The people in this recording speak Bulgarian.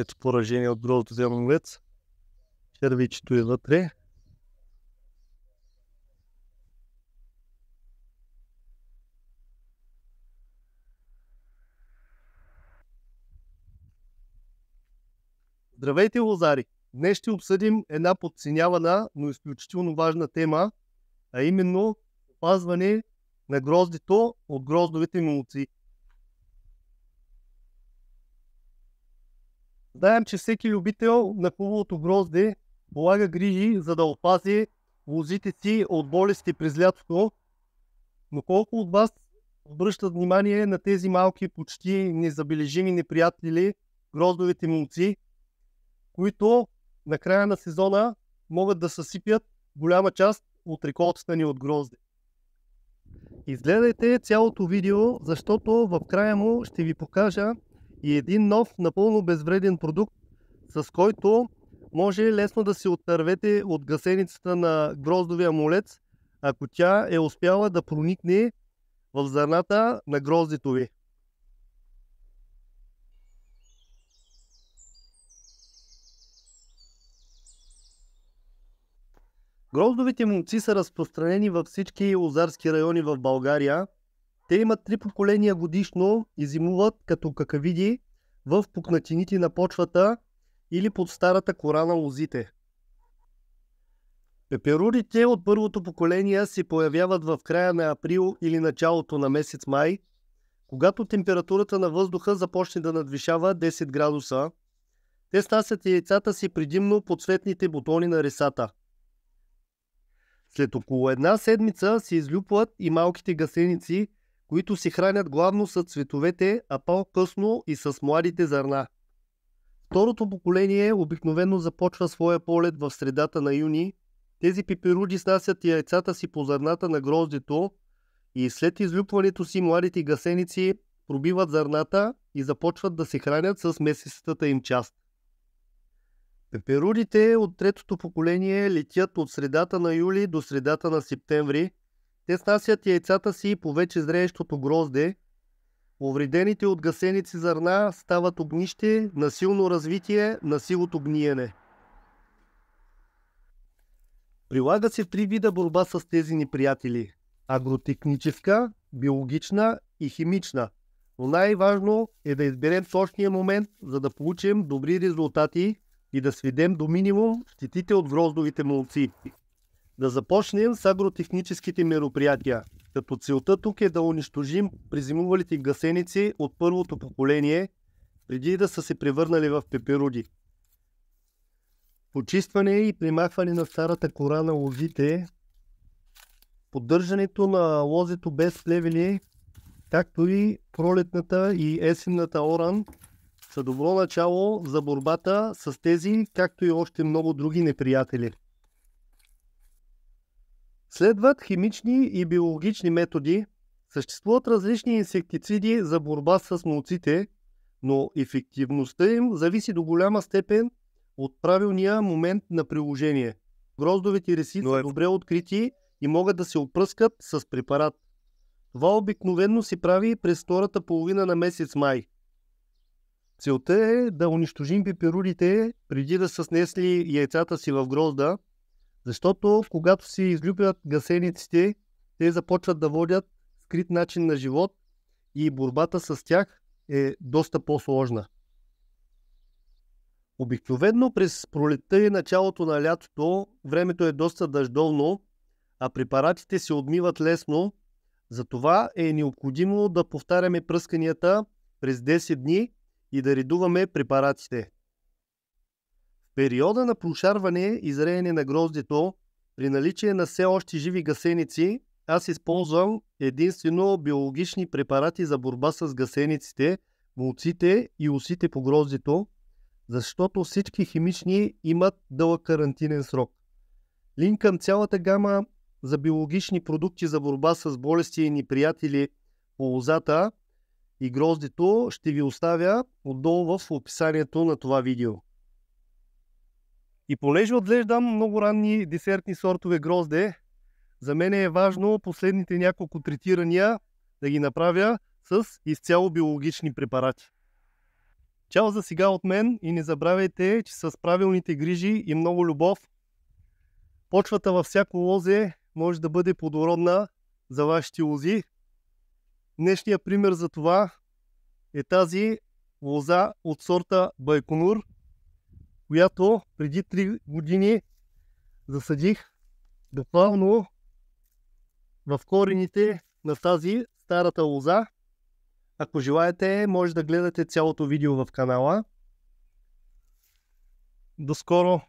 Ето поражение от гроздоземен лец. Червичето е вътре. Здравейте, лозари! Днес ще обсъдим една подценявана, но изключително важна тема, а именно опазване на гроздито от гроздовите мулци. Знаем, че всеки любител на хубавото грозде полага грижи, за да опази лозите си от болести през лятото. Но колко от вас обръщат внимание на тези малки, почти незабележими неприятели, гроздовите мунци, които на края на сезона могат да съсипят голяма част от реколтата ни от грозде. Изгледайте цялото видео, защото в края му ще ви покажа и един нов, напълно безвреден продукт, с който може лесно да се отървете от гасеницата на гроздовия молец, ако тя е успяла да проникне в зърната на гроздито ви. Гроздовите момци са разпространени във всички лозарски райони в България – те имат три поколения годишно и зимуват като какавиди в пукнатините на почвата или под старата кора на лозите. Пеперудите от първото поколение се появяват в края на април или началото на месец май, когато температурата на въздуха започне да надвишава 10 градуса. Те снасят яйцата си предимно под цветните бутони на ресата. След около една седмица се излюпват и малките гасеници – които си хранят главно с цветовете, а по-късно и с младите зърна. Второто поколение обикновено започва своя полет в средата на юни. Тези пеперуди снасят яйцата си по зърната на гроздето и след излюпването си младите гасеници пробиват зърната и започват да се хранят с месецата им част. Пеперудите от третото поколение летят от средата на юли до средата на септември, те снасят яйцата си по вече зреещото грозде. Увредените от гасеници зърна стават огнище на силно развитие на силото гниене. Прилага се три вида борба с тези неприятели. Агротехническа, биологична и химична. Но най-важно е да изберем точния момент, за да получим добри резултати и да сведем до минимум щетите от гроздовите молци. Да започнем с агротехническите мероприятия, като целта тук е да унищожим призимувалите гасеници от първото поколение, преди да са се превърнали в пеперуди. Почистване и примахване на старата кора на лозите, поддържането на лозето без плевели, както и пролетната и есенната оран са добро начало за борбата с тези, както и още много други неприятели. Следват химични и биологични методи, съществуват различни инсектициди за борба с молците, но ефективността им зависи до голяма степен от правилния момент на приложение. Гроздовите реси но е са е... добре открити и могат да се опръскат с препарат. Това обикновенно се прави през втората половина на месец май. Целта е да унищожим пеперудите преди да са снесли яйцата си в грозда – защото когато си излюбят гасениците, те започват да водят скрит начин на живот и борбата с тях е доста по-сложна. Обикновено през пролетта и началото на лятото времето е доста дъждовно, а препаратите се отмиват лесно, затова е необходимо да повтаряме пръсканията през 10 дни и да редуваме препаратите периода на прошарване и зреене на гроздито при наличие на все още живи гасеници, аз използвам единствено биологични препарати за борба с гасениците, молците и усите по гроздито, защото всички химични имат дълъг карантинен срок. Линк към цялата гама за биологични продукти за борба с болести и неприятели по лозата и гроздито ще ви оставя отдолу в описанието на това видео. И понеже отглеждам много ранни десертни сортове грозде, за мен е важно последните няколко третирания да ги направя с изцяло биологични препарати. Чао за сега от мен и не забравяйте, че с правилните грижи и много любов, почвата във всяко лозе може да бъде плодородна за вашите лози. Днешният пример за това е тази лоза от сорта Байконур – която преди 3 години засадих буквално в корените на тази старата лоза. Ако желаете, може да гледате цялото видео в канала. До скоро!